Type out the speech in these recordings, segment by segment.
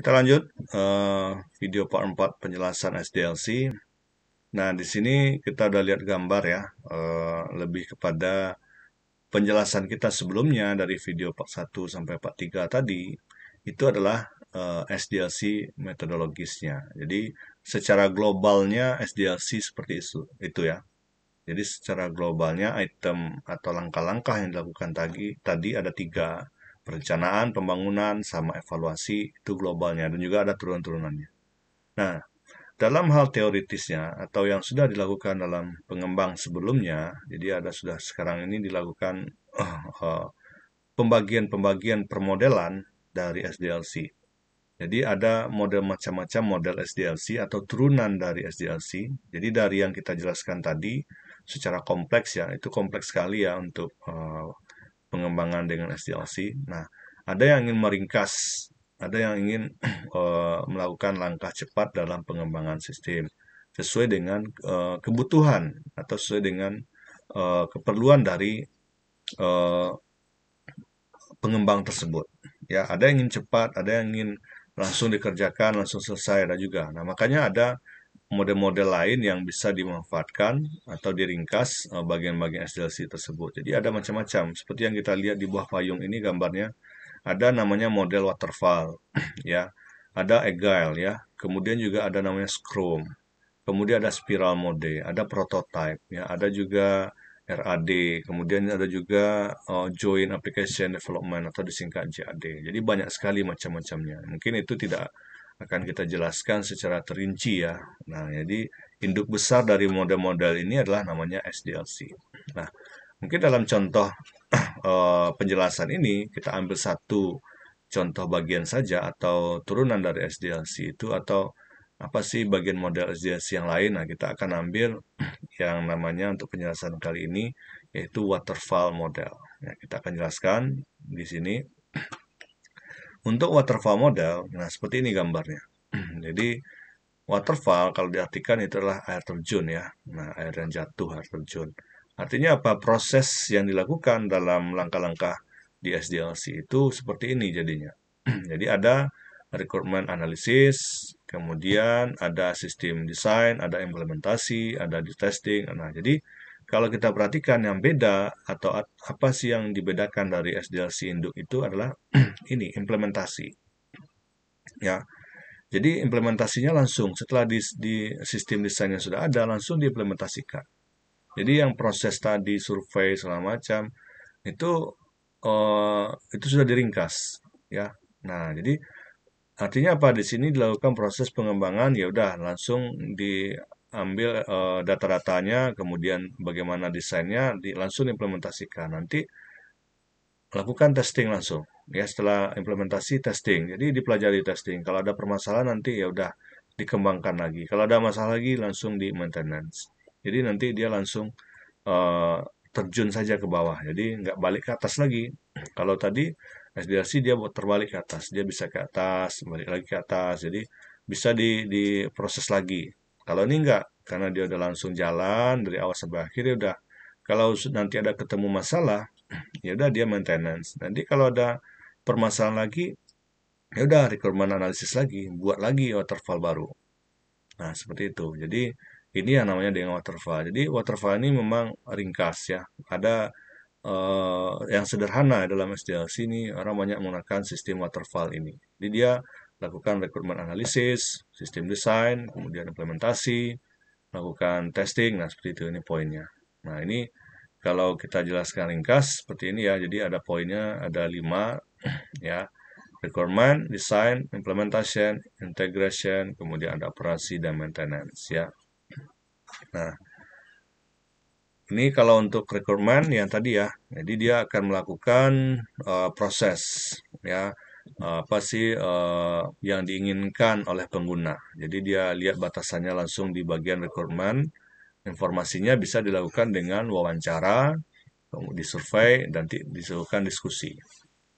Kita lanjut uh, video part 4 penjelasan SDLC. Nah, di sini kita udah lihat gambar ya, uh, lebih kepada penjelasan kita sebelumnya dari video part 1 sampai part 3 tadi, itu adalah uh, eh, SDLC metodologisnya. Jadi, secara globalnya SDLC seperti itu, itu ya. Jadi, secara globalnya item atau langkah-langkah yang dilakukan tadi, tadi ada tiga perencanaan, pembangunan, sama evaluasi itu globalnya dan juga ada turun-turunannya. Nah, dalam hal teoritisnya atau yang sudah dilakukan dalam pengembang sebelumnya, jadi ada sudah sekarang ini dilakukan eh, eh, pembagian-pembagian uh, uh, permodelan dari SDLC. Jadi ada model macam-macam model SDLC atau turunan dari SDLC. Jadi dari yang kita jelaskan tadi secara kompleks ya, itu kompleks sekali ya untuk uh, pengembangan dengan SDLC. Nah, ada yang ingin meringkas, ada yang ingin uh, melakukan langkah cepat dalam pengembangan sistem sesuai dengan uh, kebutuhan atau sesuai dengan uh, keperluan dari uh, pengembang tersebut. Ya, ada yang ingin cepat, ada yang ingin langsung dikerjakan, langsung selesai, dan juga. Nah, makanya ada model-model lain yang bisa dimanfaatkan atau diringkas eh, bagian-bagian SDLC tersebut. Jadi ada macam-macam. Seperti yang kita lihat di buah payung ini gambarnya ada namanya model waterfall, ya. Ada agile ya. Kemudian juga ada namanya scrum. Kemudian ada spiral mode, ada prototype ya, ada juga RAD, kemudian ada juga uh, join application development atau disingkat JAD. Jadi banyak sekali macam-macamnya. Mungkin itu tidak akan kita jelaskan secara terinci ya. Nah, jadi induk besar dari model-model ini adalah namanya SDLC. Nah, mungkin dalam contoh eh, penjelasan ini kita ambil satu contoh bagian saja atau turunan dari SDLC itu atau apa sih bagian model SDLC yang lain. Nah, kita akan ambil yang namanya untuk penjelasan kali ini yaitu waterfall model. Ya, kita akan jelaskan di sini Untuk waterfall model, nah seperti ini gambarnya. Jadi waterfall kalau diartikan itu adalah air terjun ya. Nah, air yang jatuh, air terjun. Artinya apa? Proses yang dilakukan dalam langkah-langkah di SDLC itu seperti ini jadinya. Jadi ada recruitment, analysis, kemudian ada sistem desain, ada implementasi, ada di testing. Nah, jadi kalau kita perhatikan yang beda atau apa sih yang dibedakan dari SDLC induk itu adalah ini implementasi. Ya. Jadi implementasinya langsung setelah di, di sistem desainnya sudah ada langsung diimplementasikan. Jadi yang proses tadi survei segala macam itu uh, itu sudah diringkas ya. Nah, jadi artinya apa di sini dilakukan proses pengembangan ya udah langsung di ambil uh, data-datanya, kemudian bagaimana desainnya, di, langsung implementasikan. Nanti lakukan testing langsung. Ya setelah implementasi testing, jadi dipelajari testing. Kalau ada permasalahan nanti ya udah dikembangkan lagi. Kalau ada masalah lagi langsung di maintenance. Jadi nanti dia langsung uh, terjun saja ke bawah. Jadi nggak balik ke atas lagi. Kalau tadi SDLC dia terbalik ke atas, dia bisa ke atas, balik lagi ke atas. Jadi bisa di diproses lagi kalau ini enggak, karena dia udah langsung jalan dari awal sampai akhir ya udah kalau nanti ada ketemu masalah, ya udah dia maintenance. Nanti kalau ada permasalahan lagi, ya udah requirement analisis lagi, buat lagi waterfall baru. Nah, seperti itu. Jadi ini yang namanya dengan waterfall. Jadi waterfall ini memang ringkas ya. Ada uh, yang sederhana dalam SDLC ini orang banyak menggunakan sistem waterfall ini. Jadi dia lakukan rekrutmen analisis, sistem desain, kemudian implementasi, lakukan testing, nah seperti itu ini poinnya. Nah ini kalau kita jelaskan ringkas seperti ini ya, jadi ada poinnya ada lima ya, requirement, design, implementation, integration, kemudian ada operasi dan maintenance ya. Nah ini kalau untuk requirement yang tadi ya, jadi dia akan melakukan uh, proses ya apa sih uh, yang diinginkan oleh pengguna. Jadi dia lihat batasannya langsung di bagian rekrutmen. Informasinya bisa dilakukan dengan wawancara, disurvey dan dilakukan diskusi.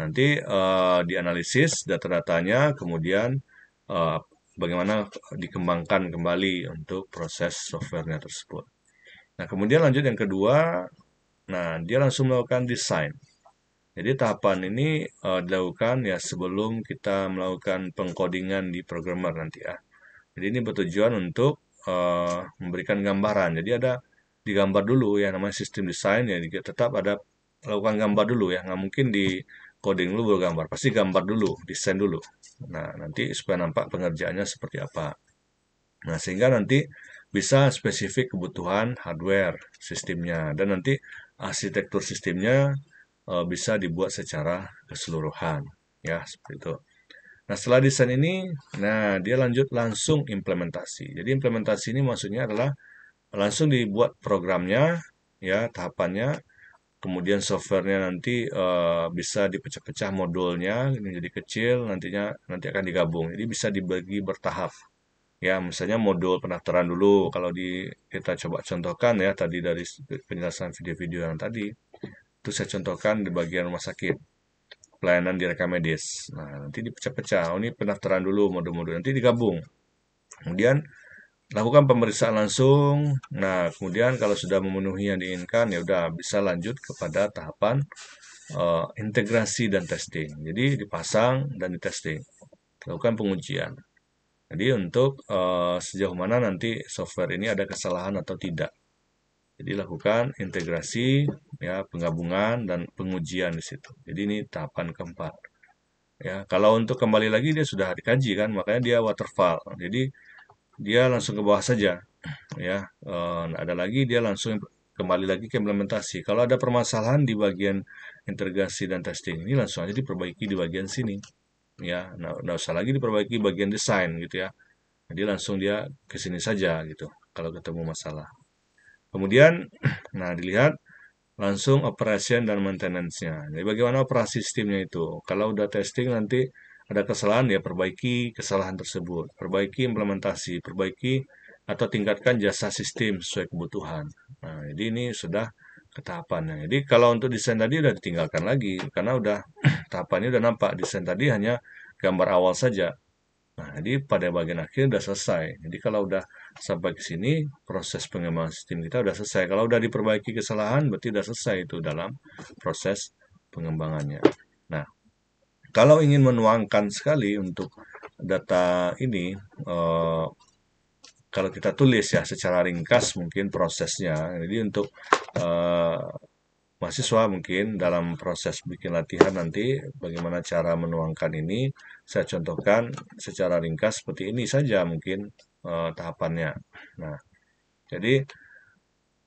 Nanti uh, dianalisis data-datanya, kemudian uh, bagaimana dikembangkan kembali untuk proses softwarenya tersebut. Nah, kemudian lanjut yang kedua, nah dia langsung melakukan desain. Jadi tahapan ini uh, dilakukan ya sebelum kita melakukan pengkodingan di programmer nanti ya. Jadi ini bertujuan untuk uh, memberikan gambaran. Jadi ada digambar dulu ya namanya sistem desain ya tetap ada lakukan gambar dulu ya nggak mungkin di coding dulu baru gambar pasti gambar dulu desain dulu nah nanti supaya nampak pengerjaannya seperti apa nah sehingga nanti bisa spesifik kebutuhan hardware sistemnya dan nanti arsitektur sistemnya Eh, bisa dibuat secara keseluruhan ya seperti itu. Nah setelah desain ini, nah dia lanjut langsung implementasi. Jadi implementasi ini maksudnya adalah langsung dibuat programnya ya tahapannya, kemudian softwarenya nanti uh, bisa dipecah-pecah modulnya jadi kecil, nantinya nanti akan digabung. Jadi bisa dibagi bertahap. Ya, misalnya modul pendaftaran dulu. Kalau di kita coba contohkan ya tadi dari penjelasan video-video yang tadi itu saya contohkan di bagian rumah sakit. Pelayanan di rekam medis. Nah, nanti dipecah-pecah. Oh, ini pendaftaran dulu modul-modul. Nanti digabung. Kemudian lakukan pemeriksaan langsung. Nah, kemudian kalau sudah memenuhi yang diinginkan, ya udah bisa lanjut kepada tahapan uh, integrasi dan testing. Jadi dipasang dan ditesting. Lakukan pengujian. Jadi untuk uh, sejauh mana nanti software ini ada kesalahan atau tidak. Jadi lakukan integrasi, ya penggabungan dan pengujian di situ. Jadi ini tahapan keempat. Ya, kalau untuk kembali lagi dia sudah dikaji kan, makanya dia waterfall. Jadi dia langsung ke bawah saja. Ya, e, ada lagi dia langsung kembali lagi ke implementasi. Kalau ada permasalahan di bagian integrasi dan testing ini langsung aja diperbaiki di bagian sini. Ya, nah, nggak usah lagi diperbaiki bagian desain gitu ya. Jadi langsung dia ke sini saja gitu kalau ketemu masalah. Kemudian, nah dilihat langsung operation dan maintenance-nya. Jadi bagaimana operasi sistemnya itu. Kalau udah testing nanti ada kesalahan ya perbaiki kesalahan tersebut, perbaiki implementasi, perbaiki atau tingkatkan jasa sistem sesuai kebutuhan. Nah, jadi ini sudah ke tahapannya. Jadi kalau untuk desain tadi udah ditinggalkan lagi karena udah tahapannya udah nampak desain tadi hanya gambar awal saja. Nah, jadi pada bagian akhir sudah selesai. Jadi kalau sudah sampai ke sini, proses pengembangan sistem kita sudah selesai. Kalau sudah diperbaiki kesalahan, berarti sudah selesai itu dalam proses pengembangannya. Nah, kalau ingin menuangkan sekali untuk data ini, eh, kalau kita tulis ya secara ringkas mungkin prosesnya. Jadi untuk eh, mahasiswa mungkin dalam proses bikin latihan nanti bagaimana cara menuangkan ini saya contohkan secara ringkas seperti ini saja mungkin eh, tahapannya. Nah, jadi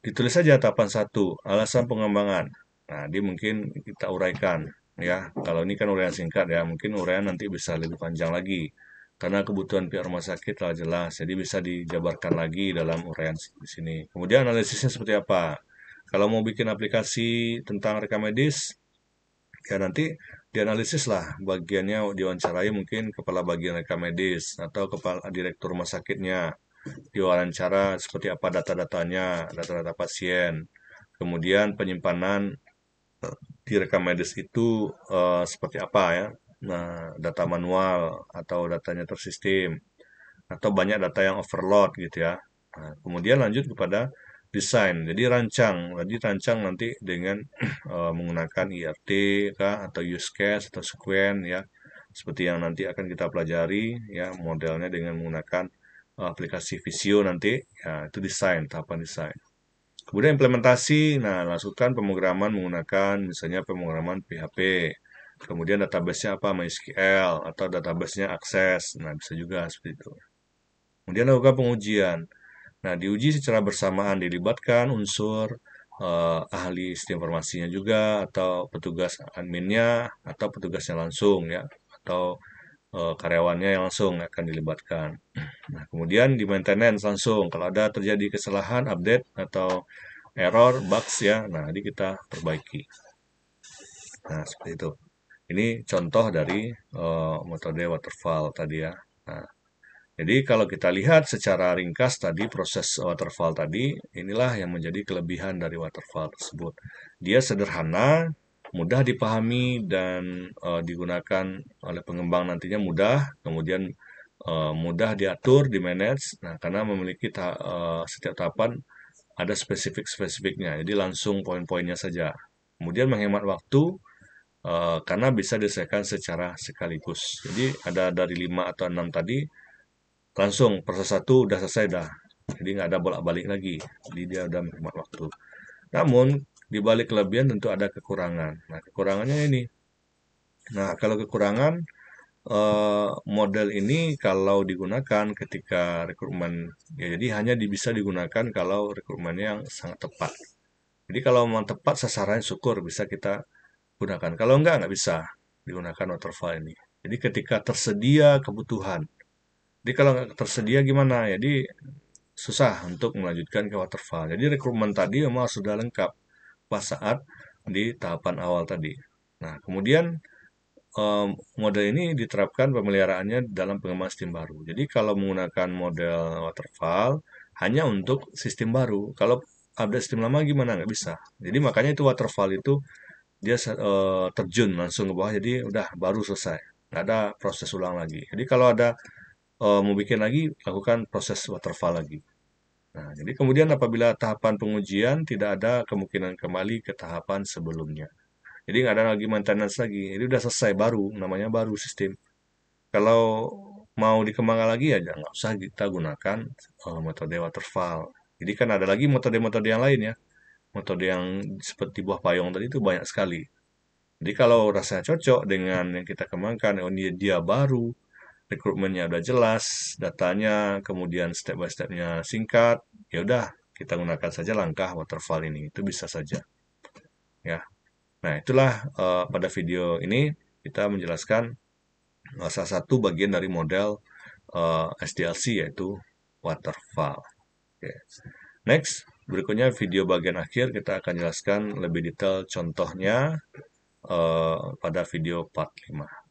ditulis saja tahapan satu alasan pengembangan. Nah, di mungkin kita uraikan ya. Kalau ini kan uraian singkat ya, mungkin uraian nanti bisa lebih panjang lagi karena kebutuhan pihak rumah sakit telah jelas, jadi bisa dijabarkan lagi dalam uraian di sini. Kemudian analisisnya seperti apa? Kalau mau bikin aplikasi tentang rekam medis, ya nanti dianalisis lah bagiannya diwawancarai mungkin kepala bagian rekam medis atau kepala direktur rumah sakitnya diwawancara seperti apa data-datanya data-data pasien kemudian penyimpanan eh, di rekam medis itu uh, seperti apa ya nah data manual atau datanya tersistem atau banyak data yang overload gitu ya nah, kemudian lanjut kepada desain jadi rancang jadi rancang nanti dengan uh, menggunakan IRT e kah, atau use case atau sequen, ya seperti yang nanti akan kita pelajari ya modelnya dengan menggunakan uh, aplikasi Visio nanti ya itu desain tahapan desain kemudian implementasi nah lakukan pemrograman menggunakan misalnya pemrograman PHP kemudian database nya apa MySQL atau database nya Access, nah bisa juga seperti itu kemudian lakukan pengujian Nah, diuji secara bersamaan dilibatkan unsur eh, ahli sistem informasinya juga atau petugas adminnya atau petugasnya langsung ya atau eh, karyawannya yang langsung akan dilibatkan. Nah, kemudian di maintenance langsung kalau ada terjadi kesalahan update atau error bugs ya. Nah, jadi kita perbaiki. Nah, seperti itu. Ini contoh dari uh, metode waterfall tadi ya. Nah, jadi kalau kita lihat secara ringkas tadi proses waterfall tadi, inilah yang menjadi kelebihan dari waterfall tersebut. Dia sederhana, mudah dipahami dan uh, digunakan oleh pengembang nantinya mudah, kemudian uh, mudah diatur, di manage. Nah, karena memiliki ta uh, setiap tahapan ada spesifik-spesifiknya. Jadi langsung poin-poinnya saja. Kemudian menghemat waktu, Uh, karena bisa diselesaikan secara sekaligus. Jadi ada dari 5 atau 6 tadi langsung proses satu udah selesai dah jadi nggak ada bolak-balik lagi jadi dia udah menghemat waktu namun di balik kelebihan tentu ada kekurangan nah kekurangannya ini nah kalau kekurangan eh, model ini kalau digunakan ketika rekrutmen ya jadi hanya bisa digunakan kalau rekrutmen yang sangat tepat jadi kalau memang tepat sasaran syukur bisa kita gunakan kalau enggak nggak bisa digunakan waterfall ini jadi ketika tersedia kebutuhan jadi kalau nggak tersedia gimana? Jadi susah untuk melanjutkan ke waterfall. Jadi rekrutmen tadi memang sudah lengkap pas saat di tahapan awal tadi. Nah, kemudian um, model ini diterapkan pemeliharaannya dalam pengembangan sistem baru. Jadi kalau menggunakan model waterfall hanya untuk sistem baru. Kalau update sistem lama gimana nggak bisa. Jadi makanya itu waterfall itu dia uh, terjun langsung ke bawah jadi udah baru selesai. Nggak ada proses ulang lagi. Jadi kalau ada uh, mau bikin lagi, lakukan proses waterfall lagi. Nah, jadi kemudian apabila tahapan pengujian tidak ada kemungkinan kembali ke tahapan sebelumnya. Jadi nggak ada lagi maintenance lagi. Jadi udah selesai baru, namanya baru sistem. Kalau mau dikembangkan lagi ya nggak usah kita gunakan uh, metode waterfall. Jadi kan ada lagi metode-metode yang lain ya. Metode yang seperti buah payung tadi itu banyak sekali. Jadi kalau rasanya cocok dengan yang kita kembangkan, oh dia, dia baru, rekrutmennya udah jelas, datanya, kemudian step by stepnya singkat, ya udah kita gunakan saja langkah waterfall ini, itu bisa saja. Ya, nah itulah uh, pada video ini kita menjelaskan eh, salah satu bagian dari model uh, eh, SDLC yaitu waterfall. Okay. Next, berikutnya video bagian akhir kita akan jelaskan lebih detail contohnya uh, pada video part 5.